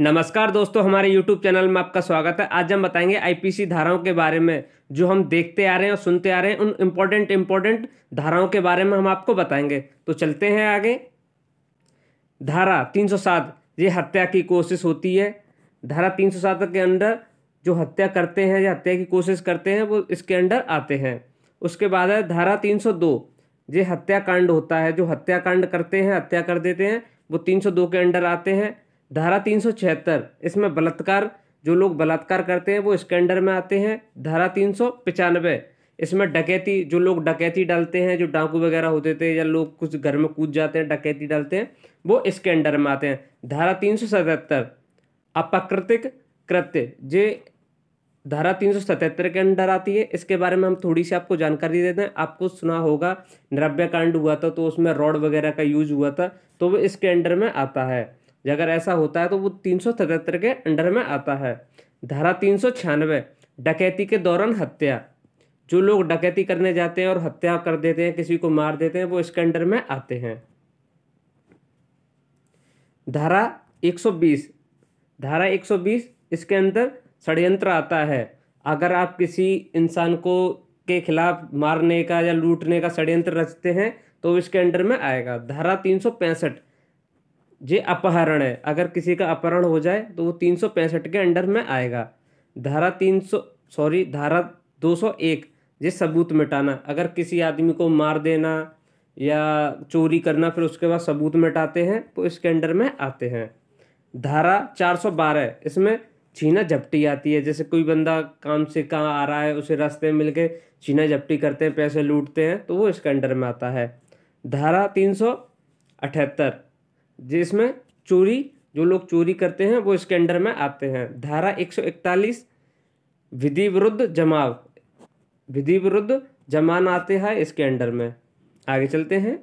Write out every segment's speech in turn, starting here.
नमस्कार दोस्तों हमारे YouTube चैनल में आपका स्वागत है आज हम बताएंगे आईपीसी धाराओं के बारे में जो हम देखते आ रहे हैं और सुनते आ रहे हैं उन इम्पोर्टेंट इम्पोर्टेंट धाराओं के बारे में हम आपको बताएंगे तो चलते हैं आगे धारा 307 ये हत्या की कोशिश होती है धारा 307 के अंडर जो हत्या करते हैं या हत्या की कोशिश करते हैं वो इसके अंडर आते हैं उसके बाद है धारा दो ये हत्याकांड होता है जो हत्याकांड करते हैं हत्या कर देते हैं वो दो के अंडर आते हैं धारा तीन सौ छिहत्तर इसमें बलात्कार जो लोग बलात्कार करते हैं वो स्कैंडर में आते हैं धारा तीन सौ पचानवे इसमें डकैती जो लोग डकैती डालते हैं जो डाकू वगैरह होते थे या लोग कुछ घर में कूद जाते हैं डकैती डालते हैं वो स्कैंडर में आते हैं धारा तीन सौ सतहत्तर अपाकृतिक कृत्य जे धारा तीन सौ सतहत्तर के अंडर आती है इसके बारे में हम थोड़ी सी आपको जानकारी देते हैं आपको सुना होगा निर्भय कांड हुआ था तो उसमें रॉड वगैरह का यूज हुआ था तो वो इसके अंडर में आता है अगर ऐसा होता है तो वो तीन के अंडर में आता है धारा तीन डकैती के दौरान हत्या जो लोग डकैती करने जाते हैं और हत्या कर देते हैं किसी को मार देते हैं वो इसके अंडर में आते हैं धारा 120 धारा 120 इसके अंदर षड्यंत्र आता है अगर आप किसी इंसान को के खिलाफ मारने का या लूटने का षड्यंत्र रचते हैं तो इसके अंडर में आएगा धारा तीन ये अपहरण है अगर किसी का अपहरण हो जाए तो वो तीन सौ पैंसठ के अंडर में आएगा धारा तीन सौ सॉरी धारा दो सौ एक ये सबूत मिटाना अगर किसी आदमी को मार देना या चोरी करना फिर उसके बाद सबूत मिटाते हैं तो इसके अंडर में आते हैं धारा चार सौ बारह इसमें छीना झपटी आती है जैसे कोई बंदा काम से कहाँ आ रहा है उसे रास्ते में के छीना झपटी करते हैं पैसे लूटते हैं तो वो इसके अंडर में आता है धारा तीन सौ अठहत्तर जिसमें चोरी जो लोग चोरी करते हैं वो इसके अंडर में आते हैं धारा 141 विधि विरुद्ध जमाव विधि विरुद्ध जमान आते हैं इसके अंडर में आगे चलते हैं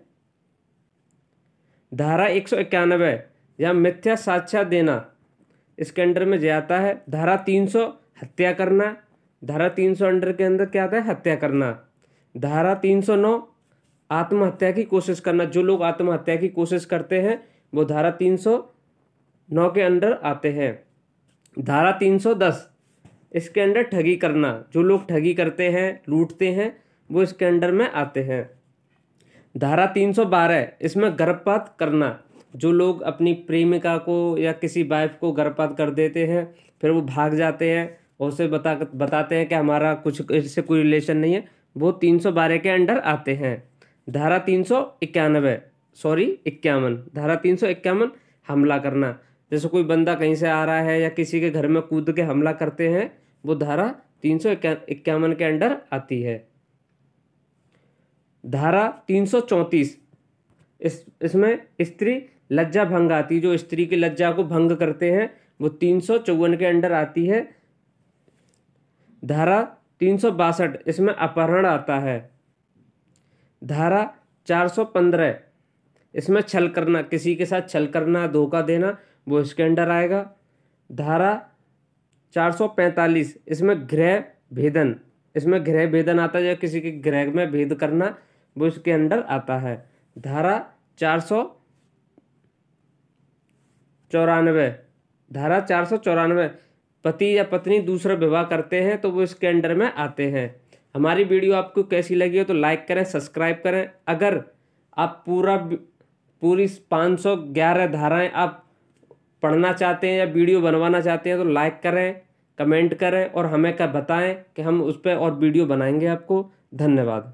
धारा एक सौ इक्यानबे या मिथ्या साक्षा देना इसके अंडर में जाता है धारा तीन सौ हत्या करना धारा तीन सौ अंडर के अंदर क्या आता है हत्या करना धारा तीन सौ नौ आत्महत्या की कोशिश करना जो लोग आत्महत्या की कोशिश करते हैं वो धारा 309 के अंडर आते हैं धारा 310 इसके अंडर ठगी करना जो लोग ठगी करते हैं लूटते हैं वो इसके अंडर में आते हैं धारा 312 इसमें गर्भपात करना जो लोग अपनी प्रेमिका को या किसी वाइफ को गर्भपात कर देते हैं फिर वो भाग जाते हैं और उसे बता बताते हैं कि हमारा कुछ इससे कोई रिलेशन नहीं है वो 312 के अंडर आते हैं धारा तीन सौ इक्यानवे सॉरी इक्यावन धारा तीन सौ इक्यावन हमला करना जैसे कोई बंदा कहीं से आ रहा है या किसी के घर में कूद के हमला करते हैं वो धारा तीन सौ इक्यावन के अंडर आती है धारा तीन सौ चौंतीस इस इसमें स्त्री लज्जा भंग आती जो स्त्री की लज्जा को भंग करते हैं वो तीन सौ चौवन के अंडर आती है धारा तीन सौ बासठ इसमें अपहरण आता है धारा चार सौ पंद्रह इसमें छल करना किसी के साथ छल करना धोखा देना वो इसके अंडर आएगा धारा 445 इसमें ग्रह भेदन इसमें ग्रह भेदन आता है या किसी के ग्रह में भेद करना वो इसके अंडर आता है धारा चार सौ चौरानवे धारा चार सौ चौरानवे पति या पत्नी दूसरा विवाह करते हैं तो वो इसके अंडर में आते हैं हमारी वीडियो आपको कैसी लगी हो तो लाइक करें सब्सक्राइब करें अगर आप पूरा पूरी पाँच सौ ग्यारह धाराएँ आप पढ़ना चाहते हैं या वीडियो बनवाना चाहते हैं तो लाइक करें कमेंट करें और हमें क्या बताएं कि हम उस पर और वीडियो बनाएंगे आपको धन्यवाद